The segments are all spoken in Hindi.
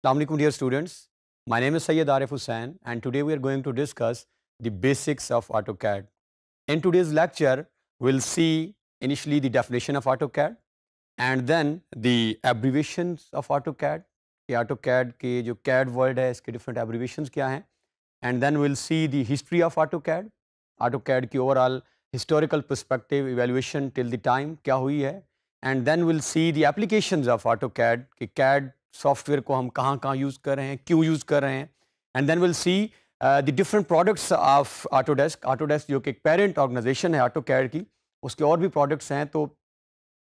Assalamualaikum dear students, my name is Sayyed Arif Hussain and today we are going to discuss the basics of AutoCAD. In today's lecture, we'll see initially the definition of AutoCAD and then the abbreviations of AutoCAD कि आटो कैड के जो कैड वर्ड है इसके डिफरेंट एब्रीवेशन क्या हैं and then will see the history of AutoCAD AutoCAD की overall historical perspective evolution till the time क्या हुई है and then will see the application of AutoCAD कि कैड सॉफ्टवेयर को हम कहाँ कहाँ यूज़ कर रहे हैं क्यों यूज़ कर रहे हैं and then will see the different products of Autodesk Autodesk जो कि एक पेरेंट ऑर्गेनाइजेशन है आटो कैड की उसके और भी प्रोडक्ट्स हैं तो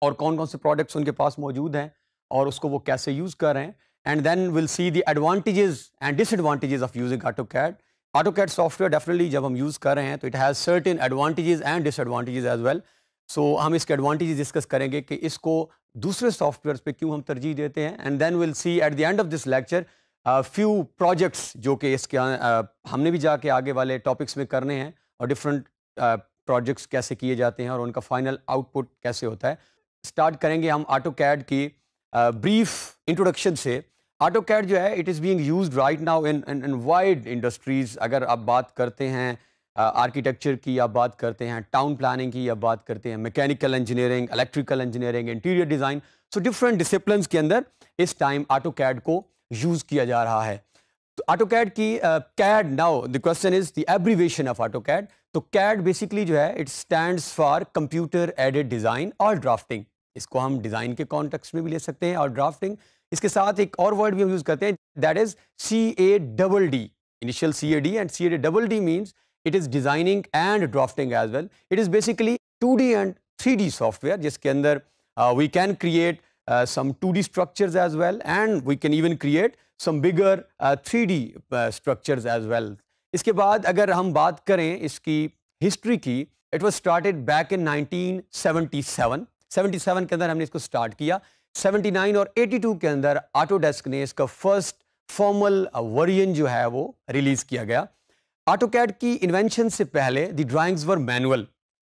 और कौन कौन से प्रोडक्ट्स उनके पास मौजूद हैं और उसको वो कैसे यूज़ कर रहे हैं and then we'll see the advantages and disadvantages of using AutoCAD. AutoCAD software definitely जब हम use कर रहे हैं तो it has certain advantages and disadvantages as well. So हम इसके advantages discuss करेंगे कि इसको दूसरे softwares पे क्यों हम तरजीह देते हैं and then we'll see at the end of this lecture uh, few projects जो कि इसके uh, हमने भी जाके आगे वाले topics में करने हैं और different uh, projects कैसे किए जाते हैं और उनका final output कैसे होता है. Start करेंगे हम AutoCAD की ब्रीफ uh, इंट्रोडक्शन से ऑटो कैड जो है it is being used right now in in wide industries अगर आप बात करते हैं आर्किटेक्चर uh, की आप बात करते हैं टाउन प्लानिंग की या बात करते हैं mechanical engineering electrical engineering interior design so different discipline के अंदर इस टाइम ऑटो कैड को यूज़ किया जा रहा है तो ऑटो कैड की CAD now the question is the abbreviation of AutoCAD तो कैड बेसिकली जो है it stand for computer aided design और ड्राफ्टिंग इसको हम डिज़ाइन के कॉन्टेक्स्ट में भी ले सकते हैं और ड्राफ्टिंग इसके साथ एक और वर्ड भी हम यूज करते हैं that is C A double D initial C A D and C A D double D means it is designing and drafting as well it is basically two D and three D software जिसके अंदर we can create some two D structure as well and we can even create some bigger three D structure as well इसके बाद अगर हम बात करें इसकी हिस्ट्री की it was started back in nineteen seven seventy seven के अंदर हमने इसको स्टार्ट किया 79 और 82 के अंदर ऑटोडेस्क ने इसका फर्स्ट फॉर्मल वर्जन जो है वो रिलीज किया गया ऑटोकैड की इन्वेंशन से पहले the drawings were manual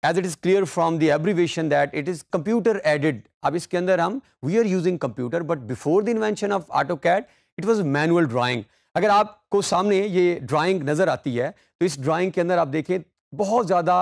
as it is clear from the abbreviation that it is computer aided अब इसके अंदर हम we are using computer but before the invention of AutoCAD it was manual drawing अगर आपको सामने ये ड्राइंग नज़र आती है तो इस ड्राइंग के अंदर आप देखें बहुत ज़्यादा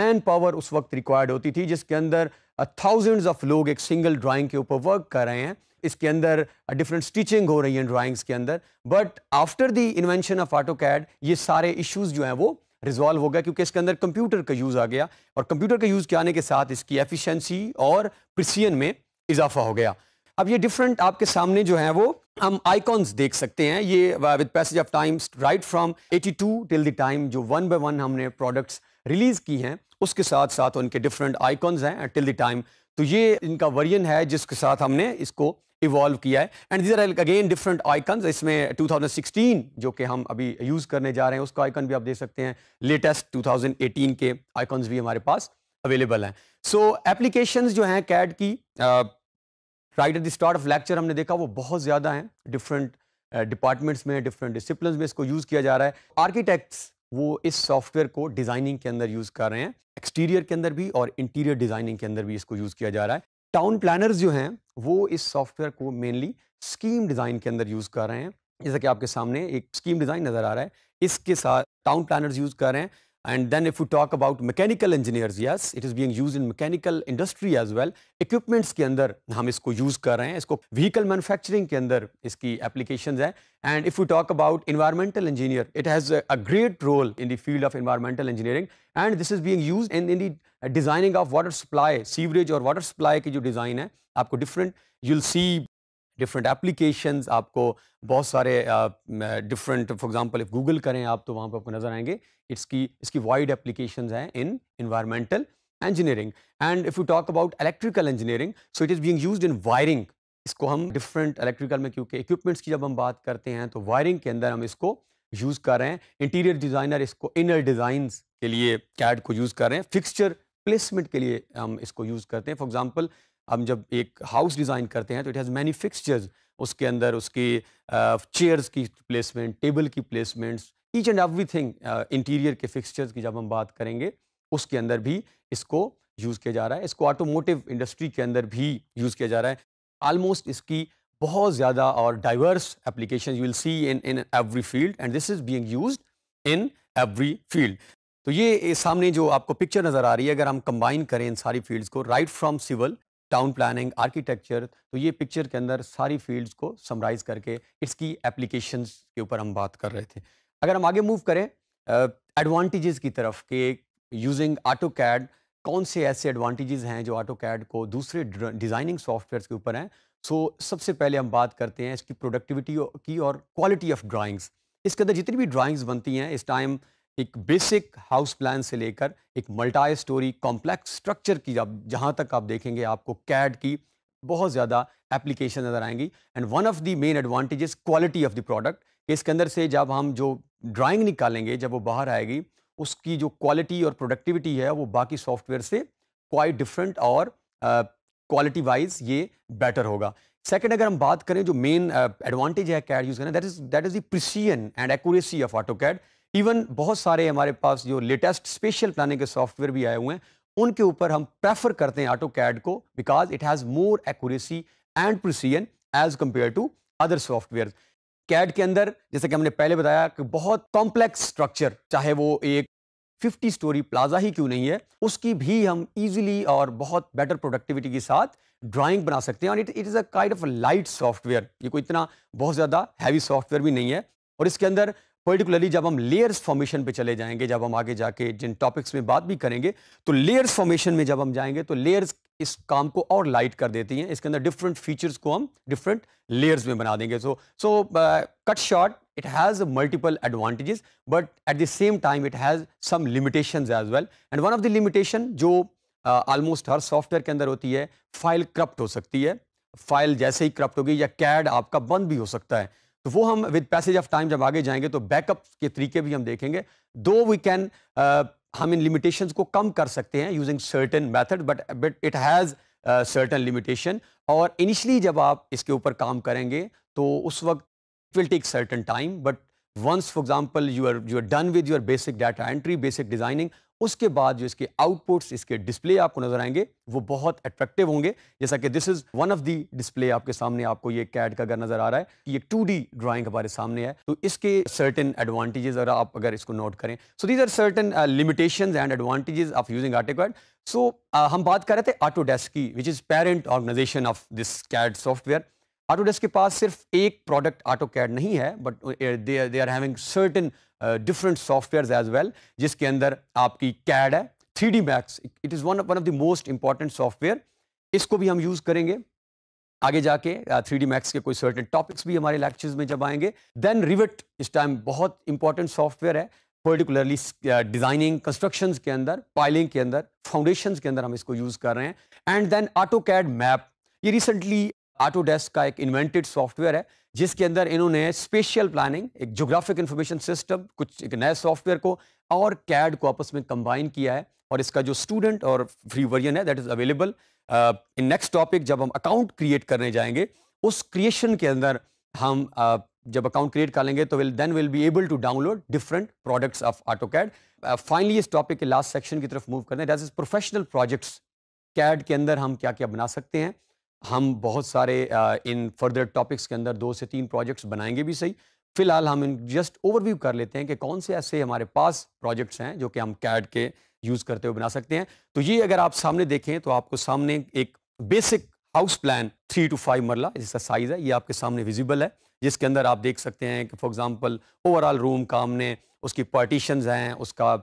मैन पावर उस वक्त रिक्वायर्ड होती थी जिसके अंदर थाउजेंड्स ऑफ लोग एक सिंगल ड्राइंग के ऊपर वर्क कर रहे हैं इसके अंदर डिफरेंट स्टिचिंग हो रही है ड्राइंग्स के अंदर but after the invention of AutoCAD ये सारे इश्यूज जो हैं वो रिजॉल्व हो गया क्योंकि इसके अंदर कंप्यूटर का यूज़ आ गया और कंप्यूटर का यूज़ के आने के साथ इसकी एफिशिएंसी और प्रिसियन में इजाफा हो गया अब ये डिफरेंट आपके सामने जो है वो हम आइकॉन्स देख सकते हैं ये with passage of times right from 82 till the time जो वन बाय वन हमने प्रोडक्ट्स रिलीज़ की हैं उसके साथ साथ उनके डिफरेंट आइकॉन्स हैं टिल द टाइम तो ये इनका वर्जन है जिसके साथ हमने इसको इवॉल्व किया है and these are again different icons इसमें 2016 जो कि हम अभी यूज़ करने जा रहे हैं उसका आइकन भी आप देख सकते हैं लेटेस्ट 2018 के आइकन्स भी हमारे पास अवेलेबल हैं सो एप्लीकेशंस जो हैं कैड की uh, right at the start of lecture हमने देखा वो बहुत ज़्यादा हैं डिफरेंट डिपार्टमेंट्स uh, में डिफरेंट डिसिप्लिन में इसको यूज़ किया जा रहा है आर्किटेक्ट्स वो इस सॉफ्टवेयर को डिज़ाइनिंग के अंदर यूज़ कर रहे हैं एक्सटीरियर के अंदर भी और इंटीरियर डिज़ाइनिंग के अंदर भी इसको यूज़ किया जा रहा है टाउन प्लानर्स जो हैं वो इस सॉफ्टवेयर को मेनली स्कीम डिज़ाइन के अंदर यूज़ कर रहे हैं जैसा कि आपके सामने एक स्कीम डिज़ाइन नज़र आ रहा है इसके साथ टाउन प्लानर्स यूज़ कर रहे हैं And then if we talk about mechanical engineers, yes, it is being used in mechanical industry as well. Equipments ke andar hum isko use kar rahe hain isko vehicle manufacturing ke andar iski applications hai And if we talk about environmental engineer, it has a, a great role in the field of environmental engineering. And this is being used in, in the designing of water supply, sewerage or water supply ki jo design hai aapko different, you'll see different application आपको बहुत सारे different for example if Google करें आप तो वहाँ पर आपको नज़र आएंगे इट्स की इसकी वाइड एप्लीकेशन हैं in environmental engineering and if you talk about electrical engineering so it is being use in wiring इसको हम डिफरेंट इलेक्ट्रिकल में क्योंकि इक्विपमेंट्स की जब हम बात करते हैं तो वायरिंग के अंदर हम इसको यूज़ कर रहे हैं इंटीरियर डिज़ाइनर इसको इनर डिज़ाइन के लिए कैड को यूज़ कर रहे हैं फिक्सचर प्लेसमेंट के लिए हम इसको यूज़ करते हैं फॉर एग्जाम्पल हम जब एक हाउस डिज़ाइन करते हैं तो इट हैज़ मैनी फिक्सचर्स उसके अंदर उसके चेयर्स की प्लेसमेंट टेबल की placements each and every thing interior के फिक्सचर्स की जब हम बात करेंगे उसके अंदर भी इसको यूज़ किया जा रहा है इसको ऑटोमोटिव इंडस्ट्री के अंदर भी यूज़ किया जा रहा है आलमोस्ट इसकी बहुत ज़्यादा और diverse application you will see in in every field and this is being used in every field तो ये सामने जो आपको पिक्चर नज़र आ रही है अगर हम कंबाइन करें इन सारी फील्ड्स को right from civil town planning architecture तो ये पिक्चर के अंदर सारी फील्ड्स को समराइज करके इसकी एप्लीकेशन के ऊपर हम बात कर रहे थे अगर हम आगे मूव करें एडवांटेजेस की तरफ के यूजिंग ऑटो कैड कौन से ऐसे एडवांटेजेस हैं जो ऑटो कैड को दूसरे डिज़ाइनिंग सॉफ्टवेयर के ऊपर हैं सो so, सबसे पहले हम बात करते हैं इसकी प्रोडक्टिविटी की और क्वालिटी ऑफ ड्राइंग्स इसके अंदर जितनी भी ड्राइंग्स बनती हैं इस टाइम एक बेसिक हाउस प्लान से लेकर एक मल्टा स्टोरी कॉम्प्लेक्स स्ट्रक्चर की जब जहाँ तक आप देखेंगे आपको कैड की बहुत ज़्यादा एप्लीकेशन नज़र आएंगी and one of the main advantages quality of the product इसके अंदर से जब हम जो ड्राइंग निकालेंगे जब वो बाहर आएगी उसकी जो क्वालिटी और प्रोडक्टिविटी है वो बाकी सॉफ्टवेयर से क्वाइट डिफरेंट और क्वालिटी वाइज ये बेटर होगा सेकेंड अगर हम बात करें जो मेन एडवांटेज uh, है कैड यूज़ करना that is that is the precision and accuracy of AutoCAD even बहुत सारे हमारे पास जो लेटेस्ट स्पेशल प्लानिंग के सॉफ्टवेयर भी आए हुए हैं उनके ऊपर हम प्रेफर करते हैं ऑटो कैड को because it has more accuracy and precision as compare to other software CAD के अंदर जैसे कि हमने पहले बताया कि बहुत कॉम्प्लेक्स स्ट्रक्चर चाहे वो एक 50 स्टोरी प्लाजा ही क्यों नहीं है उसकी भी हम इजीली और बहुत बेटर प्रोडक्टिविटी के साथ ड्राइंग बना सकते हैं और it it is a kind of light software ये कोई इतना बहुत ज़्यादा हैवी सॉफ्टवेयर भी नहीं है और इसके अंदर पर्टिकुलरली जब हम लेयर्स फॉर्मेशन पे चले जाएंगे जब हम आगे जाके जिन टॉपिक्स में बात भी करेंगे तो लेयर्स फॉर्मेशन में जब हम जाएंगे तो लेयर्स इस काम को और लाइट कर देती हैं इसके अंदर डिफरेंट फीचर्स को हम डिफरेंट लेयर्स में बना देंगे so so cut short it has multiple advantages but at the same time it has some limitation as well and one of the limitation जो ऑलमोस्ट uh, हर सॉफ्टवेयर के अंदर होती है फाइल करप्ट हो सकती है फाइल जैसे ही करप्ट होगी या कैड आपका बंद भी हो सकता है तो वो हम विद पैसेज ऑफ टाइम जब आगे जाएंगे तो बैकअप के तरीके भी हम देखेंगे दो वी कैन हम इन लिमिटेशंस को कम कर सकते हैं using certain method but but it has certain limitation और इनिशली जब आप इसके ऊपर काम करेंगे तो उस वक्त will take certain time but once for example you are you are done with your basic data entry basic designing उसके बाद जो इसके आउटपुट्स इसके डिस्प्ले आपको नजर आएंगे वो बहुत अट्रैक्टिव होंगे जैसा कि this is one of the display आपके सामने आपको ये कैड का अगर नजर आ रहा है ये टू डी ड्राइंग हमारे सामने है तो इसके सर्टन एडवांटेजेस अगर आप अगर इसको नोट करें so these are certain limitation and advantages of using article so हम बात कर रहे थे ऑटोडेस्क की which is parent organisation of this CAD software Autodesk के पास सिर्फ एक प्रोडक्ट ऑटो कैड नहीं है but they are having certain different software as well जिसके अंदर आपकी कैड है three D Max it is one one of the most important software इसको भी हम यूज़ करेंगे आगे जाके थ्री डी मैक्स के कोई सर्टेन टॉपिक्स भी हमारे लेक्चर्स में जब आएंगे देन रिविट इस टाइम बहुत इंपॉर्टेंट सॉफ्टवेयर है पर्टिकुलरली डिज़ाइनिंग कंस्ट्रक्शन के अंदर पाइलिंग के अंदर फाउंडेशन के अंदर हम इसको यूज़ कर रहे हैं and then AutoCAD Map ये रिसेंटली ऑटोडेस्क का एक इन्वेंटेड सॉफ्टवेयर है जिसके अंदर इन्होंने स्पेशल प्लानिंग एक जोग्राफिक इन्फॉर्मेशन सिस्टम कुछ एक नए सॉफ्टवेयर को और कैड को आपस में कंबाइन किया है और इसका जो स्टूडेंट और फ्री वर्जन है that is available in next topic जब हम अकाउंट क्रिएट करने जाएंगे उस क्रिएशन के अंदर हम uh, जब अकाउंट क्रिएट कर लेंगे तो will then will be able to download different products of AutoCAD finally इस टॉपिक के लास्ट सेक्शन की तरफ मूव करने that is professional projects CAD के अंदर हम क्या क्या बना सकते हैं हम बहुत सारे इन फर्दर टॉपिक्स के अंदर दो से तीन प्रोजेक्ट्स बनाएंगे भी सही फ़िलहाल हम इन जस्ट ओवरव्यू कर लेते हैं कि कौन से ऐसे हमारे पास प्रोजेक्ट्स हैं जो कि हम कैड के यूज़ करते हुए बना सकते हैं तो ये अगर आप सामने देखें तो आपको सामने एक basic house plan three two five marla जिसका साइज़ है ये आपके सामने विजिबल है जिसके अंदर आप देख सकते हैं कि फॉर एग्जांपल ओवरऑल रूम का हमने उसकी पार्टीशंस हैं उसका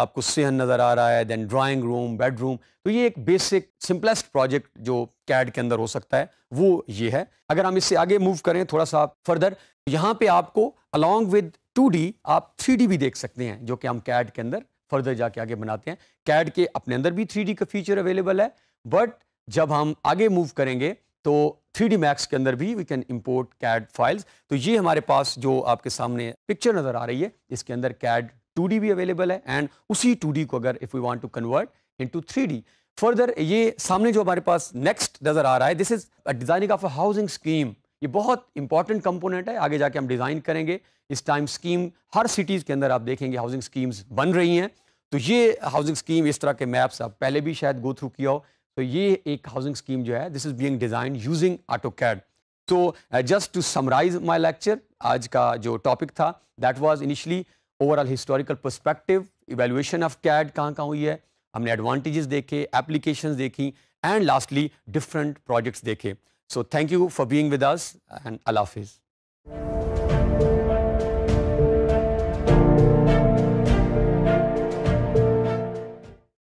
आपको सेहन नज़र आ रहा है देन ड्राइंग रूम बेडरूम तो ये एक बेसिक सिंपलेस्ट प्रोजेक्ट जो कैड के अंदर हो सकता है वो ये है अगर हम इससे आगे मूव करें थोड़ा सा फर्दर यहाँ पे आपको अलॉन्ग विद टू आप थ्री भी देख सकते हैं जो कि हम कैड के अंदर फर्दर जाके आगे बनाते हैं कैड के अपने अंदर भी थ्री का फीचर अवेलेबल है बट जब हम आगे मूव करेंगे तो थ्री डी मैक्स के अंदर भी we can import CAD files तो ये हमारे पास जो आपके सामने पिक्चर नज़र आ रही है इसके अंदर कैड डी भी अवेलेबल है एंड उसी डी को अगर if we want to convert three D further ये सामने जो हमारे पास नेक्स्ट नज़र आ रहा है this is designing of a housing scheme ये बहुत इंपॉर्टेंट कंपोनेंट है आगे जाके हम डिज़ाइन करेंगे इस टाइम स्कीम हर सिटीज़ के अंदर आप देखेंगे हाउसिंग स्कीम्स बन रही हैं तो ये हाउसिंग स्कीम इस तरह के मैप्स आप पहले भी शायद गो थ्रू किया हो तो ये एक हाउसिंग स्कीम जो है this is being design using AutoCAD तो just to summarise my lecture आज का जो टॉपिक था that was initially overall historical perspective evaluation of CAD कहाँ कहाँ हुई है हमने एडवांटेजेस देखे एप्लीकेशंस देखी एंड लास्टली डिफरेंट प्रोजेक्ट्स देखे so thank you for being with us and अल्लाह हाफिज़